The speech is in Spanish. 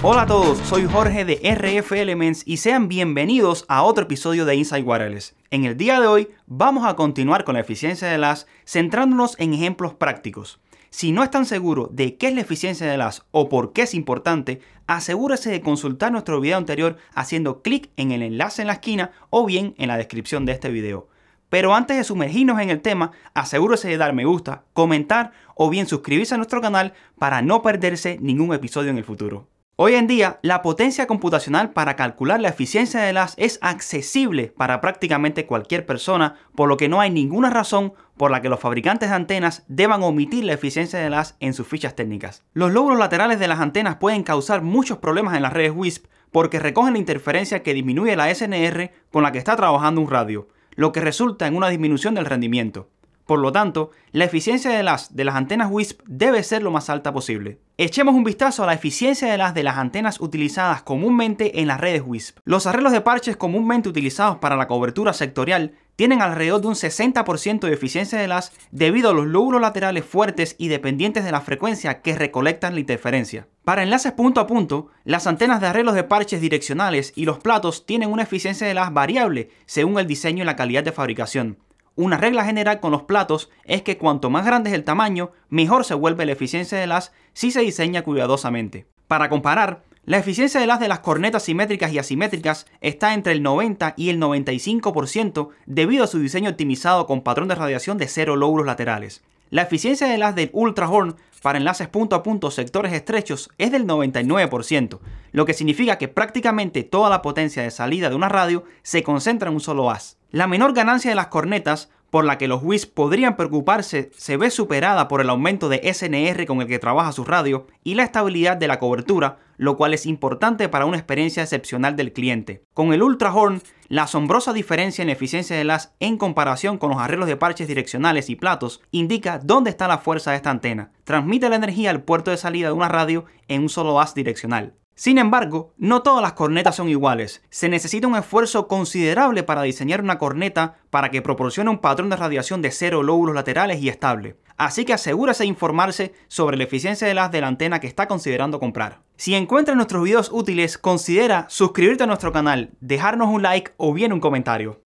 Hola a todos, soy Jorge de RF Elements y sean bienvenidos a otro episodio de Inside Wireless. En el día de hoy vamos a continuar con la eficiencia de LAS centrándonos en ejemplos prácticos. Si no están seguros de qué es la eficiencia de LAS o por qué es importante, asegúrese de consultar nuestro video anterior haciendo clic en el enlace en la esquina o bien en la descripción de este video. Pero antes de sumergirnos en el tema, asegúrese de dar me gusta, comentar o bien suscribirse a nuestro canal para no perderse ningún episodio en el futuro. Hoy en día, la potencia computacional para calcular la eficiencia de las es accesible para prácticamente cualquier persona, por lo que no hay ninguna razón por la que los fabricantes de antenas deban omitir la eficiencia de las en sus fichas técnicas. Los lóbulos laterales de las antenas pueden causar muchos problemas en las redes WISP porque recogen la interferencia que disminuye la SNR con la que está trabajando un radio, lo que resulta en una disminución del rendimiento. Por lo tanto, la eficiencia de las de las antenas WISP debe ser lo más alta posible. Echemos un vistazo a la eficiencia de las de las antenas utilizadas comúnmente en las redes WISP. Los arreglos de parches comúnmente utilizados para la cobertura sectorial tienen alrededor de un 60% de eficiencia de las debido a los lóbulos laterales fuertes y dependientes de la frecuencia que recolectan la interferencia. Para enlaces punto a punto, las antenas de arreglos de parches direccionales y los platos tienen una eficiencia de las variable según el diseño y la calidad de fabricación. Una regla general con los platos es que cuanto más grande es el tamaño, mejor se vuelve la eficiencia del haz si se diseña cuidadosamente. Para comparar, la eficiencia del haz de las cornetas simétricas y asimétricas está entre el 90 y el 95% debido a su diseño optimizado con patrón de radiación de cero lóbulos laterales. La eficiencia del haz del Ultra Horn para enlaces punto a punto sectores estrechos es del 99%, lo que significa que prácticamente toda la potencia de salida de una radio se concentra en un solo haz. La menor ganancia de las cornetas, por la que los WIS podrían preocuparse, se ve superada por el aumento de SNR con el que trabaja su radio y la estabilidad de la cobertura, lo cual es importante para una experiencia excepcional del cliente. Con el Ultra Horn, la asombrosa diferencia en eficiencia de las en comparación con los arreglos de parches direccionales y platos indica dónde está la fuerza de esta antena. Transmite la energía al puerto de salida de una radio en un solo haz direccional. Sin embargo, no todas las cornetas son iguales. Se necesita un esfuerzo considerable para diseñar una corneta para que proporcione un patrón de radiación de cero lóbulos laterales y estable. Así que asegúrese de informarse sobre la eficiencia de las de la antena que está considerando comprar. Si encuentras nuestros videos útiles, considera suscribirte a nuestro canal, dejarnos un like o bien un comentario.